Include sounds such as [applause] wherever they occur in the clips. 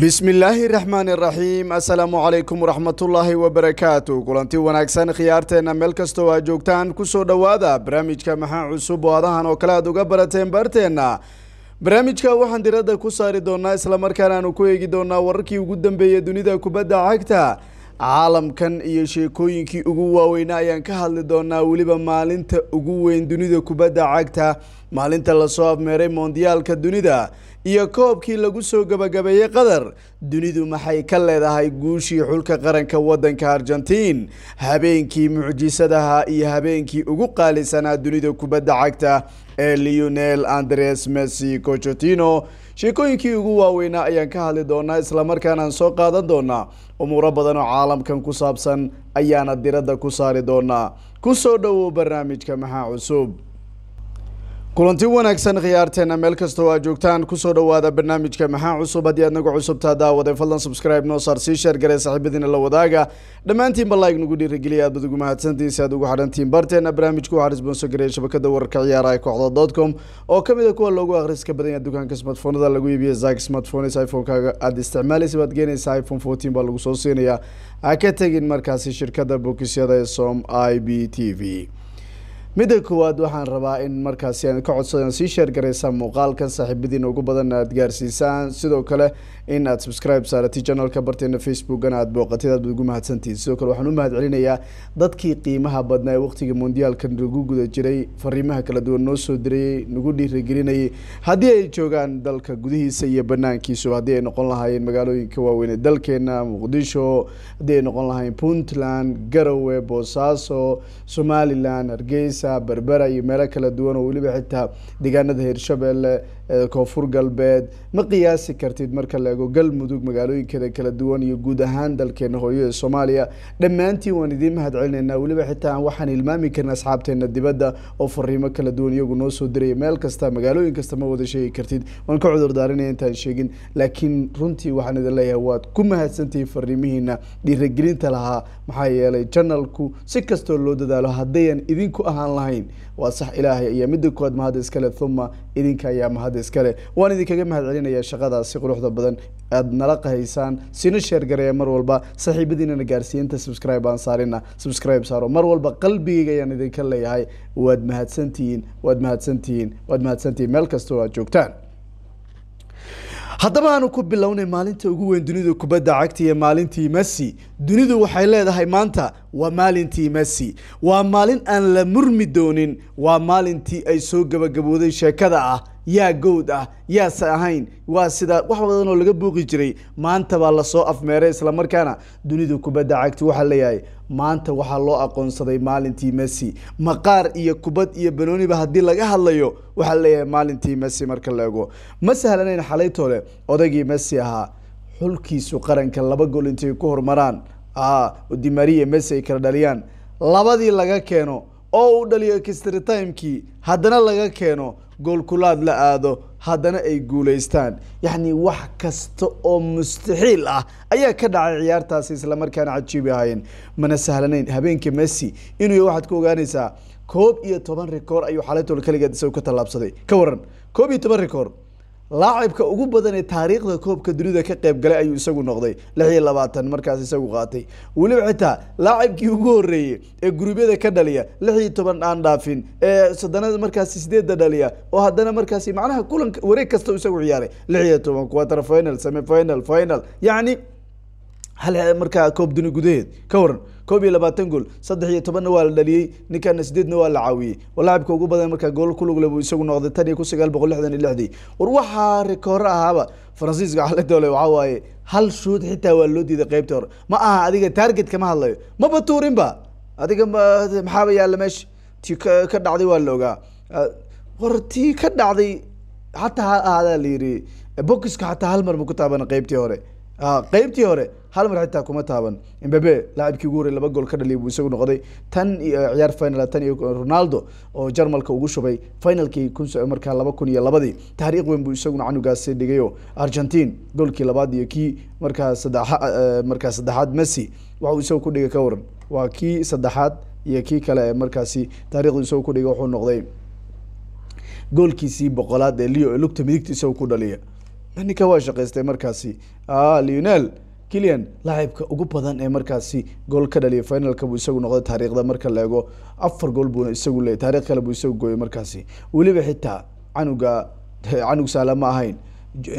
bismillaahi raxmaani raxiim assalaamu calaykum waraxmatullaahi wabarakaatu kulanti wanaagsan khiyaarteenna meel kastoo aad joogtaan kusoo dhowaada barnaamijka maxaa cusub oo adahan oo kale aad uga barateen baarteenna barnaamijka waxaan diradda ku saari doonaa islamarkaan aanu ku eegi doonaa wararkii ugu dambeeya dunida kubadda cagta caalamkan iyo sheekooyinkii ugu waaweynaa ayaan ka hadli doonaa weliba maalinta ugu weyn dunida kubadda cagta maalinta lasoo afmeeray mondiyaalka dunida iyo koobkii lagu soo gabagabeeyey qatar dunidu maxay ka leedahay guushii xulka qaranka waddanka argentiin habeenkii mucjisadaha iyo habeenkii ugu qaalisanaa dunida kubadda cagta ee leonel andres messi cocotino sheekooyinkii ugu waaweynaa ayaan ka hadli doonaa islamarkaanaan soo qaadan doonaa umuuro badan oo caalamkan ku saabsan ayaana diradda ku saari doonaa ku soo dhowow barnaamijka maxaa cusub kulanti wanaagsan khiyaarteena meel kastoo aa joogtaan kusoo dhowaada barnaamijka maxaa cusub haddii aad nagu cusubtaa daawadeen fadlan subscribe noosar sii sheergaree saaxiibadiina la wadaaga dhammaantiinba laayg nagu dhiirageliya aad bad ugu mahadsantihiin si aad ugu xadhantihiin barteenna barnaamijku waxaa responso gareeya shabakada wararka ciyaaraha kooxda dot com oo ka mid a ah kuwa loogu akhriska badan yaha dukaanka smartfoonada lagu iibiya zak smartphones iphonekaaga aad isticmaalaysa baad geenaysaa iphone fourteen baa lagu soo siinayaa ha ka tegin markaasi shirkada bokisyada ee som i b t v midda koowaad waxaan rabaa in markaasi aan ka codsadaan sii sheergaraysaan muuqaalkan saaxiibadiina ugu badan aad gaarsiisaan sidoo kale in aad subscribe saaratid janalka barteena facebookana aad booqatid aad baad ugu mahadsantihin sidoo kale waxaan u mahadcelinayaa dadkii qiimaha badnaa ee waqhtigii mondiyaalka nagu guda jiray fariimaha kala duwan noo soo dirayay nagu dhiirigelinayay haddii ay joogaan dalka gudihiisa iyo banaankiisuba haddii ay noqon lahaayeen magaalooyinka waaweynee dalkeena muqdisho haddii ay noqon lahaayeen puntland garowe boosaaso somalilan hargeys arkeysaa berbera iyo meelo kala duwan oo weliba xitaa deegaanada hirshabeelle koonfur galbeed ma qiyaasi kartid marka laego galmudug magaalooyinkeeda kala duwan iyo guud ahaan dalkeena hooyo ee soomaaliya dhammaantiin waan idiin mahad celinaynaa weliba xitaa aan waxaan ilmaami karin asxaabteena dibadda oo fariimo kala duwan iyagu noo soo diraya meel kasta magaalooyin kasta ma wada sheegi kartid waan ka cudur daarinaya intaan sheegin laakiin runtii waxaan idin leeyahay waad ku mahadsantihiin fariimihiina dhiirigelinta lahaa maxaa yeelay janalku si kastoo loo dadaalo haddayan idinku ahaan lahayn waa sax ilaahay ayaa midda koowaad mahad iskale uma idinka ayaa mahad iskale waan idinkaga mahadcelinayaa celinayaa shaqadaasi quruxda badan aad nala qahaysaan sina sheergareeya mar walba saaxiibadiinana gaarsiinta subscribe aan saarina subscribe saaro mar walba qalbigayga ayaan idinka leeyahay waad mahadsantihiin waad mahadsantihiin waad mahadsantihiin meel kastoo aad joogtaan haddaba aanu ku bilownay maalinta ugu weyn dunidu kubadda cagta iyo maalintii messi dunidu waxay leedahay maanta waa maalintii messi waa maalin aan la murmi doonin waa maalintii ay soo gabagabooday sheekada ah yaa gowd ah yaase ahayn waa sidaa wax badan oo laga booqi jiray maanta baa lasoo afmeeray islamarkaana dunidu kubadda cagta waxaa leeyahay maanta waxaa loo aqoonsaday maalintii messi maqaar iyo kubad iyo banooniba haddii laga hadlayo waxaa leeyahay maalintii messi marka la ego ma sahlanayn xalaytoole odagii messi ahaa xulkiisu qaranka laba gool intay ku hormaraan dimaria messi ay kala dhaliyaan labadii laga keeno oo uu dhaliyo extra timekii haddana laga keeno goolkulaad la aado haddana ay guulaystaan yacni wax kasta oo mustaxiil ah ayaa ka dhacay ciyaartaasi islamarkaana cajiibi ahaayeen mana sahlanayn habeenka messi inuu waxaad ku ogaanaysaa koob iyo toban rekoor ayuu xalaytol keligeed isagu ka tallaabsaday ka waran koob iyo toban rekoor laacibka ugu badan ee taariikhda koobka dunida ka qayb galay ayuu isagu noqday lix iyo labaatan markaas isagu qaatay weliba xitaa laacibkii ugu horeeyey ee gurubyada ka dhaliya lix iyo toban aan dhaafin ee soddonada markaasi sideedda dhaliya oo haddana markaasi macnaha kulan wareeg kasta u isagu ciyaaray lix iyo toban quarter final semifinal final yacni hal markaa koob duni gudaheed ka waran koob iyo labaatan gool saddex iyo tobanna waa la dhaliyey ninkana sideedna waa la caawiyey laacibka ugu badan markaa gool kulugle buu isagu noqday tan iyo kun sagaal boqol lixdan iyo lixdii war waxaa rikooro ahaaba faransiiska xalidoole waxaa waaye hal shuud xitaa waa loo diiday qeybta hore ma aha adiga taarget kama hadlayo maba tuurinba adiga maxaaba yaalla meesha ti ka dhacday waa la ogaa ah, war tii ka dhacday xataa ha ahadaa la yiri eh, bokiska xataa hal mar ma ku taabana qeybtii hore qaybtii hore ah, hal mar xitaa kuma taaban mbabe laacibkii ugu horey laba gool ka dhaliya buu isagu noqday tan ciyaar final ah, tan iyo ronaldo oo jarmalka ugu shubay finalkii markaa laba kun iyo labadii taxriiq weyn buu isaguna canugaasi dhigayo argentine goolkii labaad iyo kii markaa sadea eh, markaa saddexaad messi waxau isaga ku dhigay ka waran waa kii saddexaad iyo kii kale ee markaasi taarikhdu isaga kudhigay wuxuu noqday goolkiisii boqolaad ee leo ee lugta midigta isaga ku dhaliya ninka waa shaqaystay markaasi ah, leonel kilian laacibka ugu badan ee markaasi gool ka dhaliya finalka buu isagu noqday taariikhda marka la eego afar gool buuna isagu leeyay taarikh kale buu isagu gooyay markaasi weliba xitaa canuga canug saala ma ahayn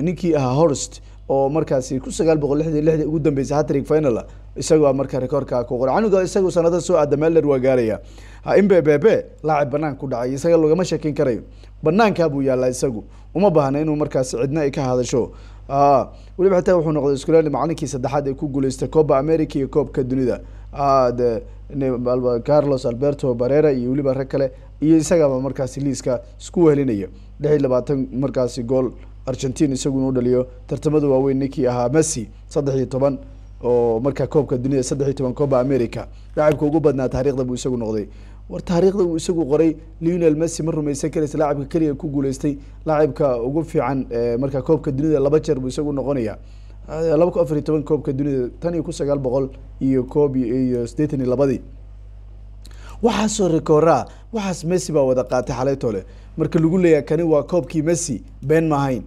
ninkii ahaa horst oo markaasi kun sagaal boqol lixdan iyo lixdii ugu dambeysay hatrig final isagoo marka rekoorka ku qoray canuga isagu sanada soo aada meeler waa gaaraya imbebebe laacib banaan ku dhacay isaga lagama shekin karayo banaankaa buu yaallaa isagu uma baahna inuu markaasi cidna ay ka hadasho Ah, weliba xataa wuxuu noqday iskulen macalinkii saddexaad ee ku guuleystay cooba america iyo koobka dunida ah, de carlos alberto barera iyo weliba rag kale iyo isagaba markaasi liiska isku wehelinaya lix iyo labaatan markaasi gool argentin isaguna u dhaliyo tartamada waaweyn ninkii ahaa messi saddex iyo toban oo markaa koobka dunida saddex iyo toban cooba america dhacibka ugu badnaa taarikhda buu isagu noqday war taariikhda uu isagu qoray lionel messi ma rumaysan karaysa laacibka keliya ku guuleystay laacibka ugu fiican eh, marka koobka dunida laba jeer buu isagu noqonaya eh, laba ku afariy toban koobka dunida tan iyo kun sagaal boqol iyo koob iyo sideetan iyo labadii waxaasoo rekoora waxaas messi baa wada qaatay xaleytole marka lagu leeyahay kani waa koobkii messi been ma ahayn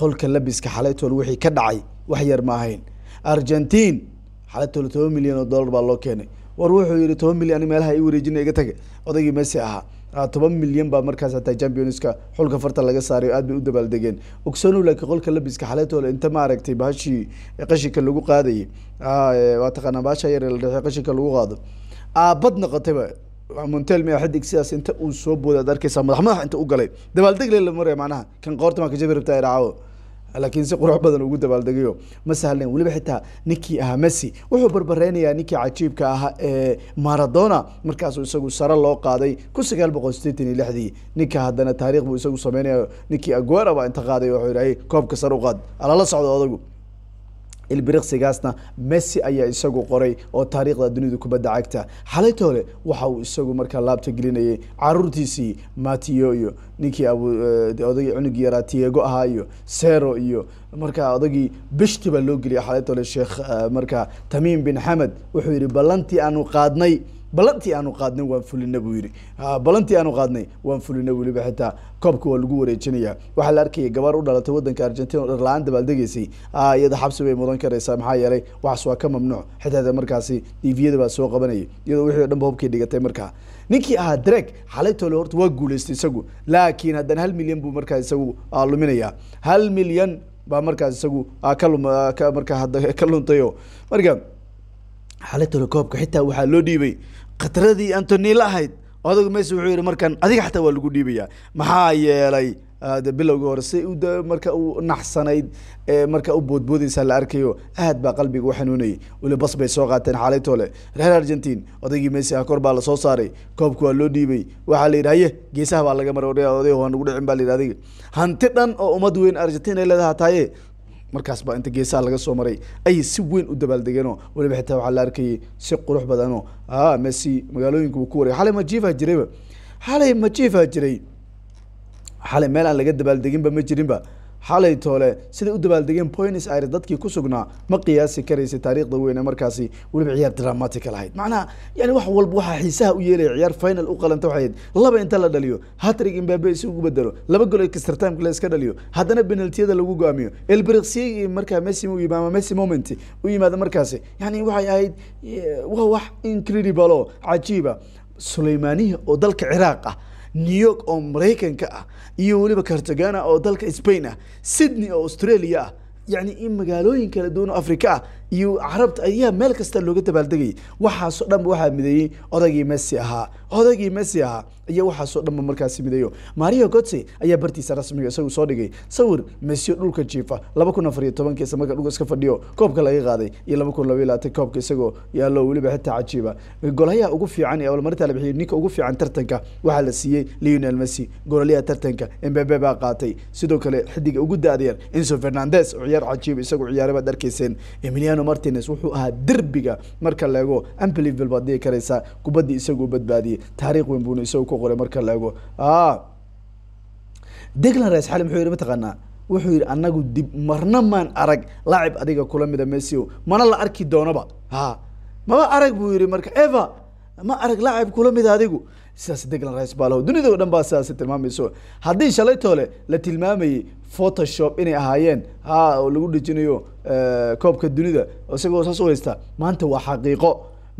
qolka labiska xaleytole wixii ka dhacay wax yar ma ahayn argentine xaleytole toban milyan oo dollar baa loo keenay war wuxuu yihi toban milyan meelaha i wareejina iga tage odaygii messi ahaa toban milyan baa markaas hataa championska xulka farta laga saarayo aad bay u degeen ogsano laakiin qolka labiska xaletol inta maaragtay bahashii qashinka lagu qaadayay waa taqaanaa bahasha yar ladhe qashinka lagu qaado aabad noqotayba montel mea xidig sidaas inta uu soo booday ad arkeysaa madax madax inta u galay dabaaldeg le la maraya macnaha kan qoorta maa kajabi rabtaa iraacawo laakiin si qurux badan ugu dabaaldegayo ma sahlan weliba xitaa ninkii ahaa messi wuxuu barbareynayaa ninkii cajiibka ahaa ee maradona markaasuu isagu sare loo qaaday kun sagaal boqol sideetan iyo lixdii ninka haddana taariikh buu isagu sameynaya ninkii aguera baa inta qaaday wuxuu yidhahay koobka sare u qaad alala socdo odagu ilbiriqsigaasna messi ayaa isagu qoray oo taariikhda dunida kubadda cagta xalaytoole waxa uu isagu markaa laabta gelinayay caruurtiisii matiyo iyo ninkii eh, odagii cunugii yaraa tiego ahaa iyo sero iyo marka odagii beshti loo geliyay xalaytoole sheekh eh, marka tamiim bin xamed wuxuu yihi ballantii aanu qaadnay balantii aanu qaadnay waan fulina buu yidhi balantii aanu qaadnay waan fulina weliba xitaa koobka waa lagu wareejinaya waxaa la arkaya gabar u dhalatay wadanka argentina o dharla-aan dabaaldegaysay iyada xabsi bay mudan karaysaa maxaa yeelay waxaas waa ka mamnuuc xitaa markaasi diiviyada baa soo qabanayay iyadoo wixii o dhanba hubkay dhigatay markaa ninkii ahaa dreg xalaytole horta waa guulaystay isagu laakiin haddana hal milyan buu markaa isagu luminayaa hal milyan baa markaas isagu kalmarkaa ka luntayo marka xalaytole koobka xitaa waxaa loo dhiibay khatradii antoni ahayd odagu messi wuxuu yidhi markan adiga xataa waa lagu dhiibayaa maxaa yeelay ah, bilowgii hore si marka u naxsanayd marka u boodboodeysaa la arkayo aad baa qalbiga u xanuunayay weli bas bay soo qaateen xaalaytoole reer argentine odaygii messi ah kor baa lasoo saaray koobku waa loo dhiibay waxaa la yidhi haye geesaha baa laga maray oday waa nagu dhicin ba la yidhi adiga hanti dhan oo ummad weyn argentine ay leedaha taaye markaas baa inta geesaha laga soo maray ayay si weyn u dabaaldegeenoo weliba xitaa waxaa la arkayay si qurux badanoo a ah, messi magaalooyinka wuu ku waray xalay majiifaha jirayba xalay majiifaha jiray xalay meel aan laga dabaaldeginba ma jirinba xalay toole siday u dabaaldegeen points air dadkii ku sugnaa ma qiyaasi karaysa taariikhda weyn ee markaasi weliba ciyaar dramatica lahayd macnaha yani wax walba waxaa xiisaha u yeelaya ciyaar final u qalanta waxay ahayd laba inta la dhaliyo hatrig imbabe si ugu bedelo laba gol extra timeka dhaliyo haddana penaltiyada lagu go-aamiyo elberiksie markaa messi u yimaa messi moment u yimaada markaasi yani waxay ahayd eh, waa wax incredible oo cajiiba ah. suleymaanihi oo dalka ciraaq ah new york oo maraykanka ah iyo weliba cartagana oo dalka spain ah sydney oo australia ah yacni in magaalooyin kala duwan oo afrika ah iyo carabta ayaa meel kasta looga dabaaldegayay waxaasoo dhanba waxaa mideeyey odaygii messi ahaa odaygii messi ahaa ayaa waxaasoo dhanba markaasi mideeyo mario gotse ayaa bartiisa rasmiga isagu soo dhigay sawir messi dhulka jiifa laba kun afar iyo tobankii marka dhulka iska fadhiyo koobka laga qaaday iyo laba kun laba labaatan koobka isagoo yaallo weliba xitaa cajiiba golayaha ugu fiican ee abaalmarinta la bixiyay ninka ugu fiican tartanka waxaa la siiyey leonel messi gololyaha tartanka embabe baa qaatay sidoo kale xidiga ugu da-da fernandes oo ciyaar cajiiba isagu ciyaaraba dharkayseen emiliano Emiliano Martinez wuxuu ahaa derbiga marka la eego Unbelievable baad dhihi karaysaa kubadda isagoo badbaadiyey taariikh weyn buuna isagu ku qoray marka la eego Declan Rice xalim wuxuu yidhi mataqaanaa wuxuu yidhi annagu dib marna maan arag laacib adiga kula mida Messi mana la arki doonaba ha maba arag buu yidhi marka ever ma arag laacib kula mid adigu sidaas deglan rais baalow dunida dhan baa sidaas tilmaamayso haddii shalaytoo le la tilmaamayey photoshop inay ahaayeen ha oo lagu dhejinayo eh, koobka dunida isagoo saas u haysta maanta waa xaqiiqo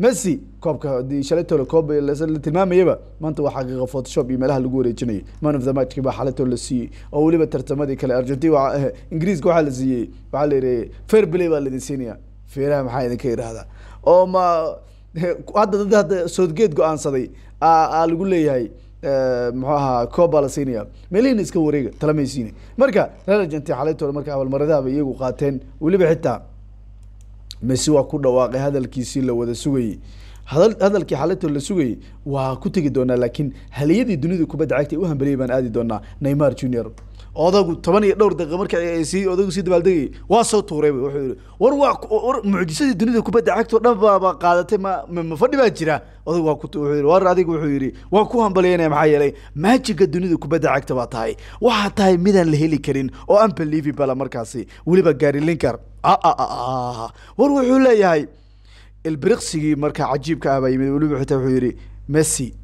messi koobka shalaytole koob la tilmaamayaba maanta waa xaqiiqa photoshop iyo meelaha lagu wareejinayay man of the matchki baa xalaytoo la siiyey oo weliba tartamadii kale argentin eh, ingiriiska waxaa la siiyey waxaa la yidhi fair play baa laidin siinaya feeraha maxaa idinka idhaahdaa oo ma [laughs] hadda dad hadda soodgeed go-aansaday aa lagu leeyahay e, muxuu ahaa cooba la siinaya meelihina iska wareega talamaysiine marka reeragenti xalaytooda marka abaalmaradaaba iyagu qaateen weliba xitaa mesi waa ku dhawaaqay hadalkiisii la wada sugayey hadalkii xalintood la sugayay waa ku tegi doonaa laakiin haliyadii dunida kubadda cagta ee u hambeliyay baan aadi doonaa naymar junior odagu toban iyo dhowr daqiiqa marka sii odagu sii dabaaldegayay waa soo tuuray wuxuu yidhi war waa war mucjisadii dunida kubadda cagto dhan baaba qaadatay ma ma fadhi baa jira odagu waa ku wuxuu yidhi war adigu wuxuu yidhi waa ku hambalyaynaya maxaa yeelay maajiga dunida kubadda cagta baa tahay waxaa tahay midaan la heli karin oo aan ah markaasi weliba gaari linkar ah, ah, war wuxuu leeyahay ilbiriqsigii marka cajiibka ah baa yimid weliba xitaa wuxuu yidhi messi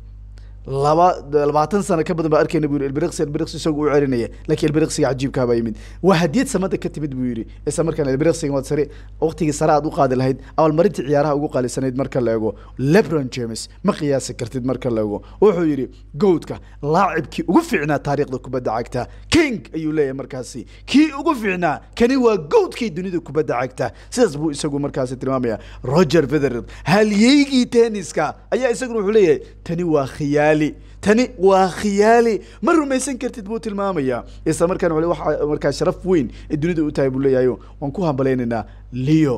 laba labaatan sano ka badan baa arkayna buu yidhi elbiriqsi elbiriqsi isagu u celinaya laakiin elbiriqsiga cajiibkaabaa yimid waa hadiyad samada ka timid buu yidhi isla markaan elbiriqsiga waad sare waqtigii sare aad u qaadi lahayd abaalmarintii ciyaaraha ugu qaalisanayd marka la ego lebron james ma qiyaasi kartid marka la ego wuxuu yidhi gowdka laacibkii ugu fiicnaa taariikhda kubadda cagta king ayuu leeyahay markaasi kii ugu fiicnaa kani waa gowdkii dunida kubadda cagta sidaas buu isagu markaasi tilmaamaya roger federer halyeygii tenniska ayaa isaguna wuxuu leeyahay tani waa khiyaali khiyaali tani waa khiyaali ma rumaysan kartid buu tilmaamayaa isla markaan waa markaa sharaf weyn ee dunida u tahay buu leeyahayo waan ku hambalaynaynaa leo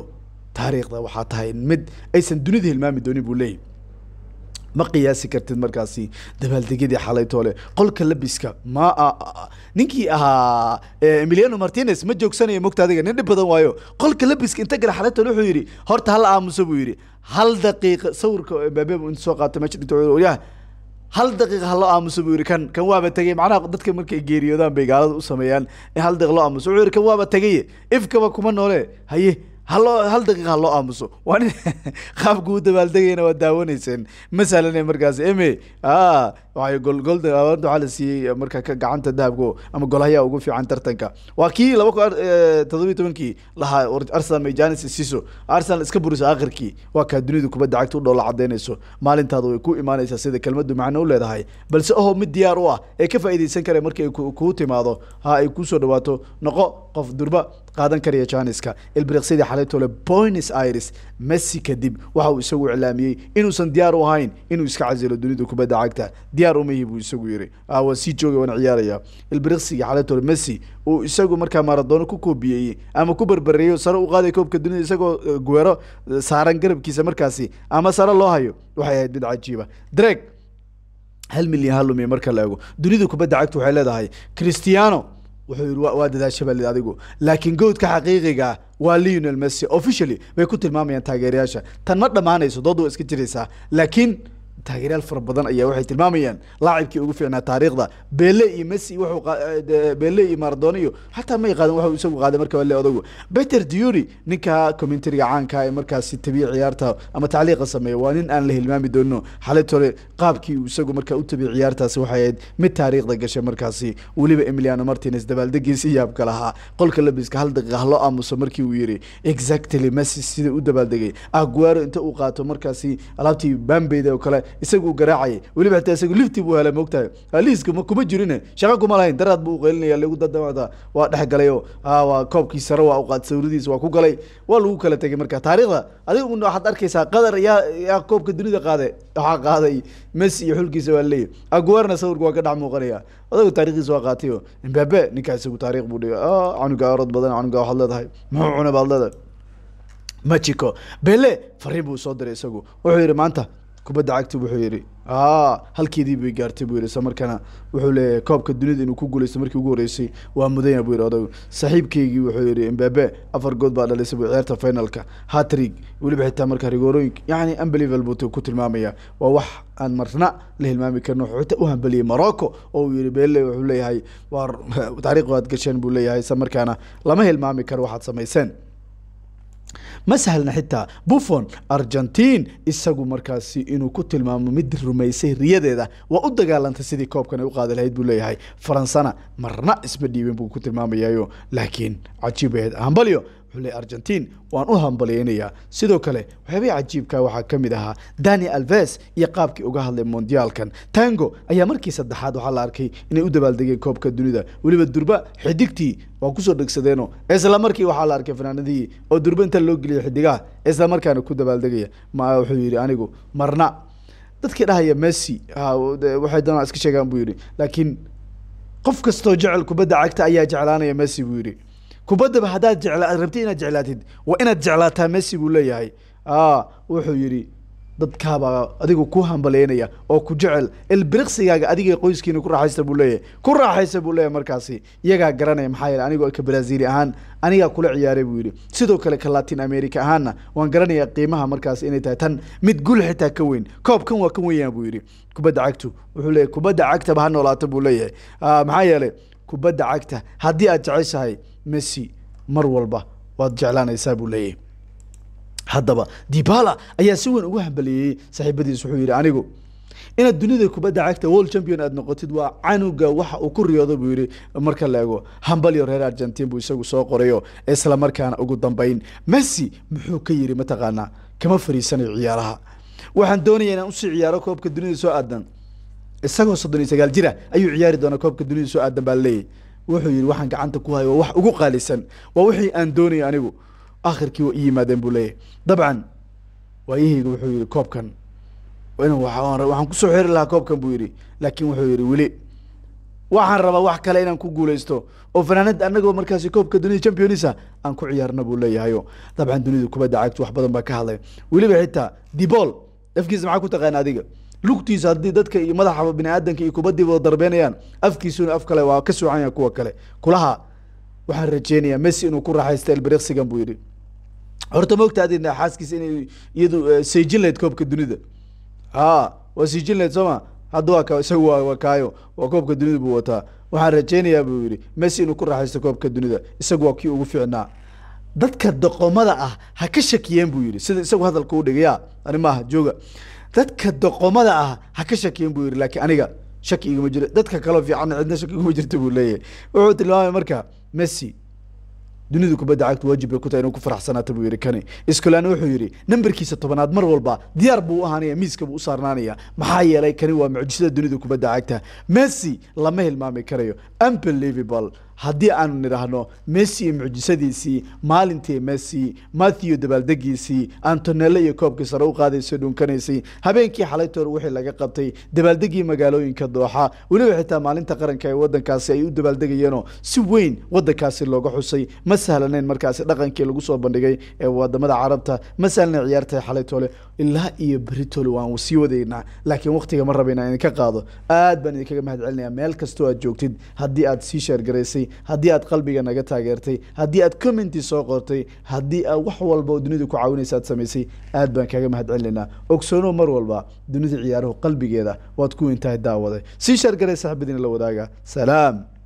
taariikhda waxaa tahay mid aysan dunida hilmaami doonin buu leeyahy ma qiyaasi kartid markaasi dabaaldegyadii xalaytoo le qolka labiska ma ninkii ahaa emiliano martinez ma joogsanayo mogta adiga nin dhib badan waayo qolka labiska inta gara xalaytoo wuxuu yidhi horta hala aamuso buu yidhi hal daqiiqa sawirka mbaabee inta soo qaata meesha dhigta hal daqiiq ha loo aamuso buu yihi kan kan waaba tegey macnaha dadka markay geeriyoodaan bay gaalada u sameeyaan ee hal daqiiq loo aamuso wuxuu yihi kan waaba tegaye ifkaba kuma noole haye haloo hal daqiiqa haloo aamuso waa nin [laughs] qaabku u dabaaldegayna waa daawanayseen masalan markaas eme waay gol gol waxaa la siiyey eh, marka gacanta dahabku ama golhayaa ugu fiican tartanka waa kii laba kun eh, toddobiyi tobankii lahaa arsenal majanis siso arsenal iska burisa akhirkii waa kaa dunida kubadda cagta u dhoola cadaynayso maalintaada way ku imaanaysaa sida kelmaddu macno u leedahay balse ahoo mid diyaar u ah ee ka faa'iidaysan kara markay kuu timaado ha ay kuu soo dhawaato noqo qof durba qaadan karaya janiska ilbriqsidii xalaytole boynes aires messi kadib waxa uu isagu iclaamiyey inuusan diyaar u ahayn inuu iska casilo dunida kubadda cagta diyaar umahi buu isagu yiri ah, waa sii jooga waan ciyaaraya ilbriqsigii xalaytole messi uu isagu markaa maradono ku koobiyeyey ama ku berbereeyo sare u qaaday koobka dunida isagoo eh, guwero eh, saaran garabkiisa markaasi ama sare loo hayo waxay ahayd mid cajiiba dreg hal milyan ha lumiya marka la ego dunida kubadda cagta waxay leedahay cristiano wuxuu yidhi waa dadaa shabalid adigu laakiin goodka xaqiiqiga waa leonel messi officially bay ku tilmaamayaan taageerayaasha tan ma dhammaanayso dood waa iska jiraysaa laakiin taageeryaal fara badan ayaa waxay tilmaamayaan laacibkii ugu fiicnaa taariikhda bele iyo messi eh, bele iyo maradoniyo xataa may qaadan waxuu isagu qaaday marka le odagu beter dury ninka commentariga caanka ah ee markaasi tabiya ciyaarta ama tacliiqa sameeya waa nin aan la hilmaami doonino xalit qaabkii uu isagu markaa u tabiya ciyaartaasi waxay ahayd mid taariikhda gashay markaasi weliba emiliano martines dabaaldegiisi yaabka lahaa qolka labiska hal daqiiqa haloo aamuso markii uu yidhi exactly messi sida u dabaaldegay aguero inta uu qaato markaasi alaabtii bambeyda oo kale isaguu garaacayay weliba hataa isagu liftii buu helay moogtahay liiska kuma jirine shaqo kuma lahayn daraad buu uqeelinaya lagu dadamada waa dhex galay oo waa koobkii sare waa uqaad sawiradiisa waa ku galay waa lagu kala tegay marka taariikhda adiga waxaad arkaysaa qadar yaa yaa koobka dunida qaade waxaa qaaday messi iyo xulkiisa waa leeyahy aguerna sawirka waa ka dhex muuqanaya adagu taarikhdiisa waa qaatay oo imbabe ninkaa isagu taarikh buu dhigay canuga orod badan canuga waxaad leedahay muxuu cuna baad leedahay mexico bele fariin buu soo diray isagu wuxuu yidhi maanta kubadda cagta wuxuu yidhi halkeedii bay gaartay buu yidhi isla markaana wuxuu leeyahay koobka dunida inuu ku guuleysto markii ugu horeysay waa mudanya buu yidhi odaygu saaxiibkeygii wuxuu yidhi imbabe afar good baa dhalisay buu ciyaarta finalka hatrig weliba xitaa marka rigoorooyinka yacni unbelievable buu ku tilmaamaya waa wax aan marna la hilmaami karin wuxuu xitaa u hambaliyey morocco oo uu yidhi bele wuxuu leeyahay waa [laughs] taariiqu aad gasheen buu leeyahay isla markaana lama hilmaami karo waxaad samayseen ma sahlna xitaa buffon argentiin isagu markaasi inuu ku tilmaamo mid rumaysay riyadeeda waa u dagaalantay sidii koobkan ay u qaadi lahayd buu leeyahay faransana marna isma dhiibin buu ku tilmaamayaayo laakiin cajiib ahayd hambalyo xule argentiin waan u hambalyeynayaa sidoo kale waxyaabihii cajiibka waxaa ka mid ahaa dani alves iyo qaabkii uga hadlay mondiyaalkan tango ayaa markii saddexaad waxaa la arkay inay u dabaaldegeen koobka dunida weliba durba xidigtii waa kusoo dhegsadeeno isla markii waxaa la arkay fanaanadihii oo durba inta loo geliya xidigaha isla markaana ku dabaaldegaya ma wuxuu yidhi anigu marna dadkii dhahaya messi ah, waxay doonaan iska sheegaan buu yidhi laakiin qof kastoo jecel kubadda cagta ayaa jeclaanaya messi buu yidhi kubaddaba haddaad jerabti inaad jeclaatid waa inaad jeclaataa messi buu leeyahay wuxuu yidhi dadkaabaa adigu ku hambaleynaya oo ku jecel ilbiriqsigaaga adigii qoyskiina ku raaxaysta buu leeyahay ku raaxaysta buu leeyahay markaasi iyagaa garanaya maxaa yeele anigoo ka brazili ahaan anigaa kula ciyaaray buu yidhi sidoo kale ka latin america ahaanna waan garanayaa qiimaha markaasi inay tahay tan mid gul xitaa ka weyn koobkan waa kan weeyaan buu yidhi kubadda cagtu wuxuu leeyahay kubadda cagtaba ha noolaato buu leeyahay maxaa yeele kubadda cagta haddii aad jeceshahay messi mar walba waad jeclaanaysaa buu leeyahy haddaba dibala ayaa si weyn ugu hambaliyeeyey saaxiibadiis wuxuu yidhi anigu inaad dunida kubadda cagta world champion aad noqotid waa canuga waxa uu ku riyooda buu yidhi marka la ego hambalyo reer argentin buu isagu soo qorayo isla markaana ugu dambayn messi muxuu ka yidhi mataqaanaa kama fariisanayo ciyaaraha waxaan doonaya inaan usii ciyaaro koobka dunida soo aadan isagoo soddon iyo sagaal jira ayuu ciyaari doonaa koobka dunida soo aadan baa leeyahy wuxuu yihi waxaan gacanta ku hayo waa wax ugu qaalisan waa wixii aan doonaya anigu akhirkii wa i yimaadeen buu leeyahay dabcan waayahayga wuxuu yihi koobkan waxaan kusoo xiri lahaa koobkan buu yihi laakin wuxuu yihi weli waxaan rabaa wax kale inaan ku guuleysto oo fanaanad anagoo markaasi koobka dunida championisa aan ku ciyaarna buu leeyahayo dabcan dunida kubadda cagtu wax badan baa ka hadlay weliba xitaa debol afkiisa maxaa ku taqaana adiga lugtiisa haddii dadka iyo madaxaba biniaadanka iyo kubadiiba darbeynayaan afkiisuna af kale waa ka soocanya kuwa kale kulaha waxaan rajeynayaa messi inuu ku raaxaysta elbriksigan buu yidhi horta maogtaadin xaaskiisa inay iyadu eh, sayjin layd koobka dunida a waa sayjin layd sooma hadda waa k isaga waa kaayo waa koobka dunida buu wataa waxaan rajeynayaa buu yidhi messi inuu ku raaxaysto koobka dunida isagu waa kii ugu fiicnaa dadka doqomada ah ha ka shakiyeen buu yihi sida isagu hadalka u dhigaya ani maaha jooga dadka doqomada ah ha ka shakiyeen buu yihi laakiin aniga shaki iguma jiro dadka kaloo fiicanna cidna shaki iguma jirta buu leeyahay wuxuu tilmaamay marka messi dunida kubadda cagtu waajib bay ku tahay inuu ku faraxsanaato buu yihi kani iskulaan wuxuu yidhi nambarkiisa tobanaad mar walba diyaar buu u ahaanaya miiska buu u saarnaanaya maxaa yeelay kani waa mucjisada dunida kubadda cagta messi lama hilmaami karayo unbelievable haddii aanu nidhaahno messi iyo mucjisadiisii maalintii messi mathew dabaaldegiisii antonello iyo koobkii sare u qaadaysa dhunkanaysay habeenkii xalaytoor wixii laga qabtay dabaaldegii magaalooyinka dooxa weliba xitaa maalinta qaranka ee waddankaasi ay u dabaaldegayeenoo si weyn waddankaasi looga xusay ma sahlanayn markaasi dhaqankii lagu soo bandhigay ee wadamada carabta ma sahlanayn ciyaarta xalaytoole ilaa iyo britol waan sii wadaynaa laakiin waktiga ma raba inaan idinka qaado aad baan idinkaga mahad celinayaa meel kastoo aad joogtid haddii aad sii sheergaraysay haddii aad qalbiga naga taageertay haddii aad commenti soo qortay haddii aad wax walba oo dunida ku caawinaysa aad samaysay aad baan kaga mahad celinaynaa ogsoonow mar walba dunida ciyaaruhu qalbigeeda waad ku weyntahay daawada sii sheergaray saaxibadiina la wadaaga salaam